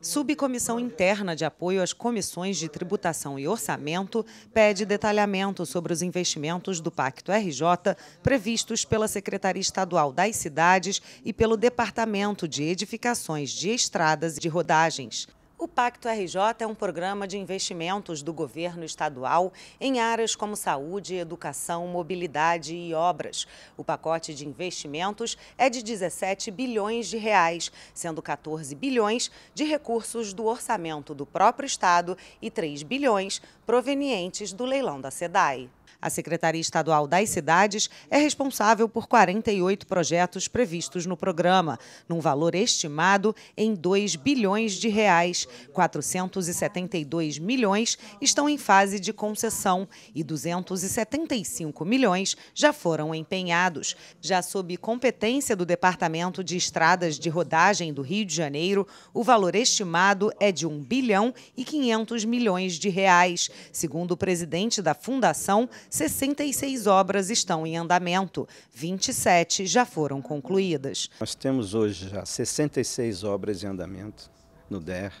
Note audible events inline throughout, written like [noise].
Subcomissão Interna de Apoio às Comissões de Tributação e Orçamento pede detalhamento sobre os investimentos do Pacto RJ previstos pela Secretaria Estadual das Cidades e pelo Departamento de Edificações de Estradas e de Rodagens. O Pacto RJ é um programa de investimentos do governo estadual em áreas como saúde, educação, mobilidade e obras. O pacote de investimentos é de 17 bilhões de reais, sendo 14 bilhões de recursos do orçamento do próprio estado e 3 bilhões provenientes do leilão da SEDAI. A Secretaria Estadual das Cidades é responsável por 48 projetos previstos no programa, num valor estimado em 2 bilhões de reais. 472 milhões estão em fase de concessão e 275 milhões já foram empenhados. Já sob competência do Departamento de Estradas de Rodagem do Rio de Janeiro, o valor estimado é de 1 bilhão e 500 milhões de reais. Segundo o presidente da Fundação, 66 obras estão em andamento, 27 já foram concluídas. Nós temos hoje já 66 obras em andamento no DER,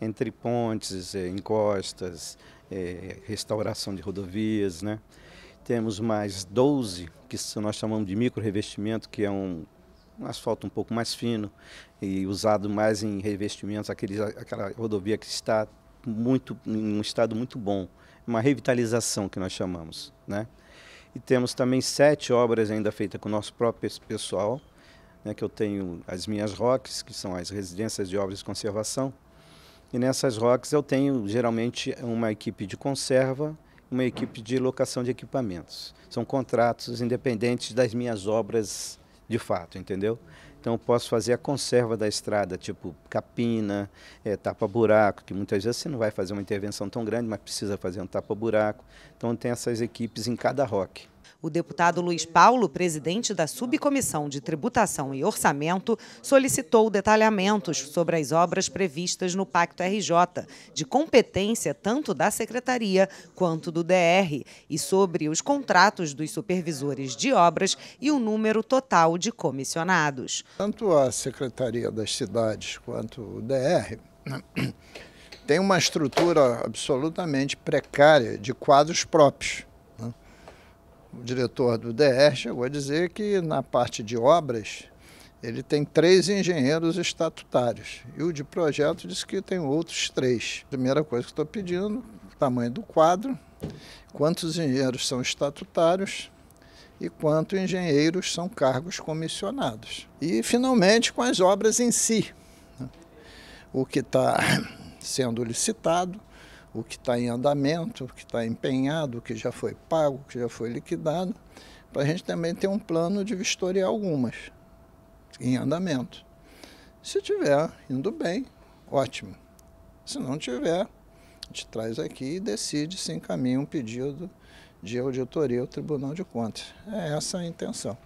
entre pontes, eh, encostas, eh, restauração de rodovias, né? Temos mais 12, que nós chamamos de micro-revestimento, que é um, um, asfalto um pouco mais fino e usado mais em revestimentos, aquele, aquela rodovia que está muito, em um estado muito bom, uma revitalização que nós chamamos. Né? E temos também sete obras ainda feitas com o nosso próprio pessoal, né, que eu tenho as minhas ROCs, que são as residências de obras de conservação, e nessas ROCs eu tenho geralmente uma equipe de conserva, uma equipe de locação de equipamentos. São contratos independentes das minhas obras de fato, entendeu? Então posso fazer a conserva da estrada, tipo capina, é, tapa-buraco, que muitas vezes você não vai fazer uma intervenção tão grande, mas precisa fazer um tapa-buraco. Então tem essas equipes em cada rock. O deputado Luiz Paulo, presidente da Subcomissão de Tributação e Orçamento, solicitou detalhamentos sobre as obras previstas no Pacto RJ, de competência tanto da Secretaria quanto do DR, e sobre os contratos dos supervisores de obras e o número total de comissionados. Tanto a Secretaria das Cidades quanto o DR né, [clears throat] tem uma estrutura absolutamente precária de quadros próprios o diretor do DR chegou a dizer que na parte de obras ele tem três engenheiros estatutários e o de projeto disse que tem outros três. Primeira coisa que estou pedindo, tamanho do quadro, quantos engenheiros são estatutários e quantos engenheiros são cargos comissionados. E, finalmente, com as obras em si. Né? O que está [coughs] sendo licitado, o que está em andamento, o que está empenhado, o que já foi pago, o que já foi liquidado, para a gente também ter um plano de vistoria algumas em andamento. Se tiver indo bem, ótimo. Se não tiver, a gente traz aqui e decide se encaminha um pedido de auditoria ao Tribunal de Contas. É essa a intenção.